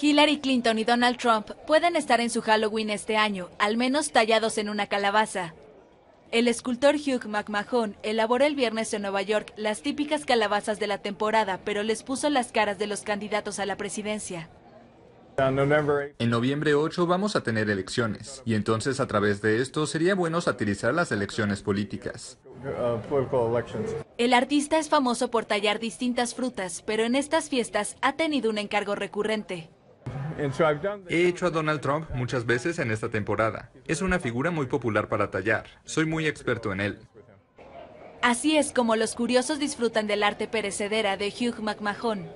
Hillary Clinton y Donald Trump pueden estar en su Halloween este año, al menos tallados en una calabaza. El escultor Hugh McMahon elaboró el viernes en Nueva York las típicas calabazas de la temporada, pero les puso las caras de los candidatos a la presidencia. En noviembre 8 vamos a tener elecciones y entonces a través de esto sería bueno satirizar las elecciones políticas. El artista es famoso por tallar distintas frutas, pero en estas fiestas ha tenido un encargo recurrente. He hecho a Donald Trump muchas veces en esta temporada. Es una figura muy popular para tallar. Soy muy experto en él. Así es como los curiosos disfrutan del arte perecedera de Hugh McMahon.